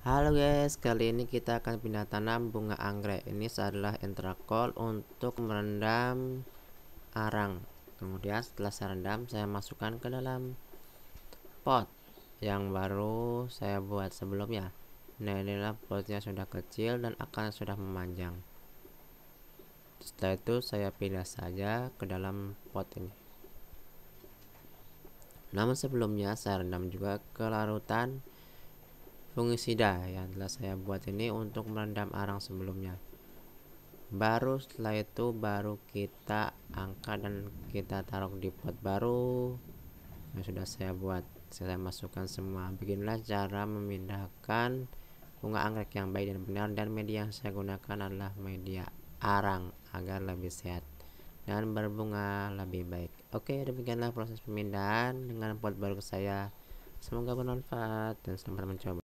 Halo guys, kali ini kita akan pindah tanam bunga anggrek. Ini adalah entrakol untuk merendam arang. Kemudian setelah saya rendam, saya masukkan ke dalam pot yang baru saya buat sebelumnya. Nah, inilah potnya sudah kecil dan akan sudah memanjang. Setelah itu saya pindah saja ke dalam pot ini. Namun sebelumnya saya rendam juga ke larutan fungisida yang telah saya buat ini untuk merendam arang sebelumnya baru setelah itu baru kita angkat dan kita taruh di pot baru yang sudah saya buat saya masukkan semua beginilah cara memindahkan bunga anggrek yang baik dan benar dan media yang saya gunakan adalah media arang agar lebih sehat dan berbunga lebih baik oke demikianlah proses pemindahan dengan pot baru saya semoga bermanfaat dan selamat mencoba